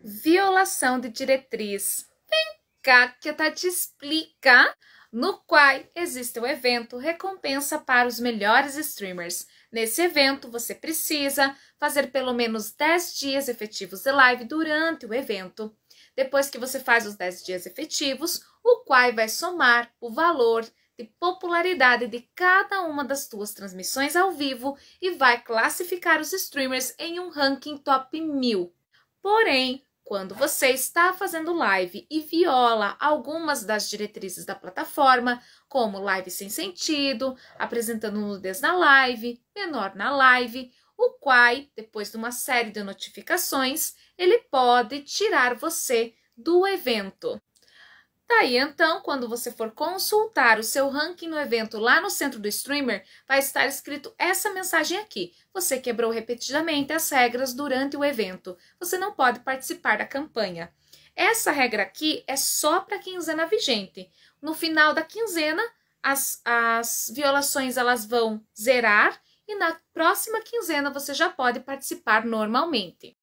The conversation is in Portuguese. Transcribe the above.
violação de diretriz. Vem cá que a Tati tá explica no qual existe o evento Recompensa para os Melhores Streamers. Nesse evento, você precisa fazer pelo menos 10 dias efetivos de live durante o evento. Depois que você faz os 10 dias efetivos, o qual vai somar o valor de popularidade de cada uma das tuas transmissões ao vivo e vai classificar os streamers em um ranking top 1000. Porém, quando você está fazendo live e viola algumas das diretrizes da plataforma, como live sem sentido, apresentando nudez na live, menor na live, o Quai, depois de uma série de notificações, ele pode tirar você do evento. Daí tá então, quando você for consultar o seu ranking no evento lá no centro do streamer, vai estar escrito essa mensagem aqui. Você quebrou repetidamente as regras durante o evento. Você não pode participar da campanha. Essa regra aqui é só para a quinzena vigente. No final da quinzena, as, as violações elas vão zerar e na próxima quinzena você já pode participar normalmente.